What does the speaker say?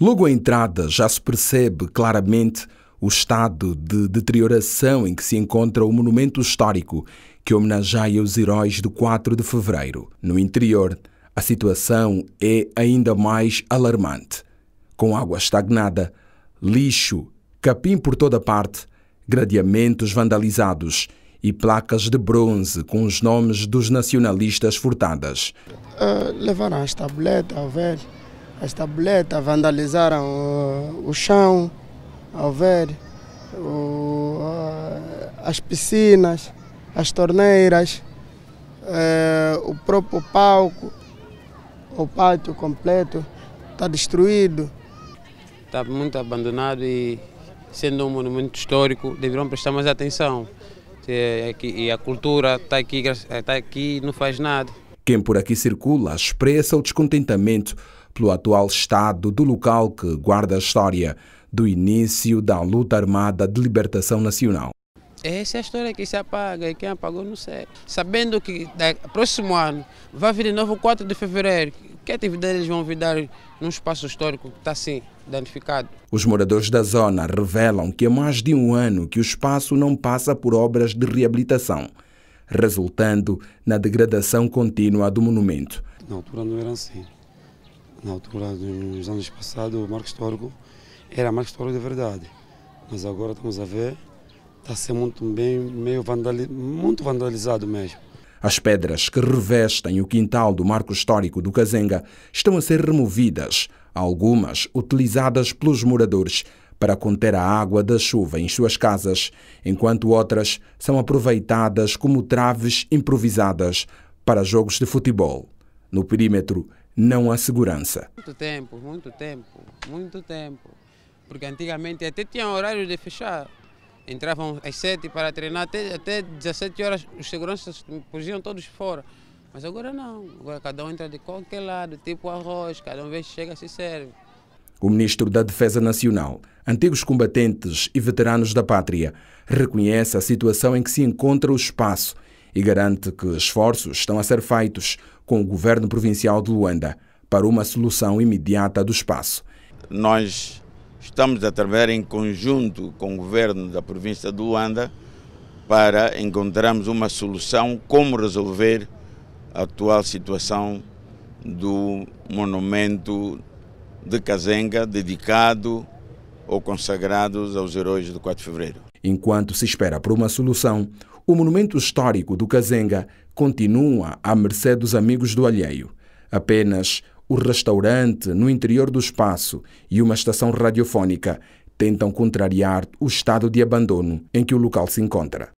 Logo à entrada, já se percebe claramente o estado de deterioração em que se encontra o monumento histórico que homenageia os heróis do 4 de fevereiro. No interior, a situação é ainda mais alarmante. Com água estagnada, lixo, capim por toda parte, gradeamentos vandalizados e placas de bronze com os nomes dos nacionalistas furtadas. Uh, levaram as tabletas, velho as tabletas, vandalizaram o, o chão, ao ver, o, as piscinas, as torneiras, é, o próprio palco, o pátio completo está destruído. Está muito abandonado e sendo um monumento histórico deverão prestar mais atenção. É e a cultura está aqui, está aqui não faz nada. Quem por aqui circula expressa o descontentamento pelo atual estado do local que guarda a história do início da luta armada de libertação nacional. É, essa é a história que se apaga e quem apagou não sei. Sabendo que próximo ano vai vir de novo 4 de fevereiro, que atividade é eles vão vir dar num espaço histórico que está assim danificado? Os moradores da zona revelam que há é mais de um ano que o espaço não passa por obras de reabilitação, resultando na degradação contínua do monumento. Na altura não era assim na altura, dos anos passados, o marco histórico era marco histórico de verdade. Mas agora estamos a ver, está a ser muito bem, meio vandali, muito vandalizado mesmo. As pedras que revestem o quintal do marco histórico do Cazenga estão a ser removidas, algumas utilizadas pelos moradores para conter a água da chuva em suas casas, enquanto outras são aproveitadas como traves improvisadas para jogos de futebol. No perímetro não há segurança. Muito tempo, muito tempo, muito tempo. Porque antigamente até tinha horário de fechar. Entravam às 7 para treinar, até, até 17 horas os seguranças fugiam todos fora. Mas agora não, agora cada um entra de qualquer lado, tipo arroz, cada um vez chega, se serve. O ministro da Defesa Nacional, antigos combatentes e veteranos da pátria, reconhece a situação em que se encontra o espaço e garante que esforços estão a ser feitos com o governo provincial de Luanda para uma solução imediata do espaço. Nós estamos a trabalhar em conjunto com o governo da província de Luanda para encontrarmos uma solução como resolver a atual situação do monumento de Cazenga dedicado ou consagrados aos heróis do 4 de fevereiro. Enquanto se espera por uma solução, o monumento histórico do Cazenga continua à mercê dos amigos do alheio. Apenas o restaurante no interior do espaço e uma estação radiofónica tentam contrariar o estado de abandono em que o local se encontra.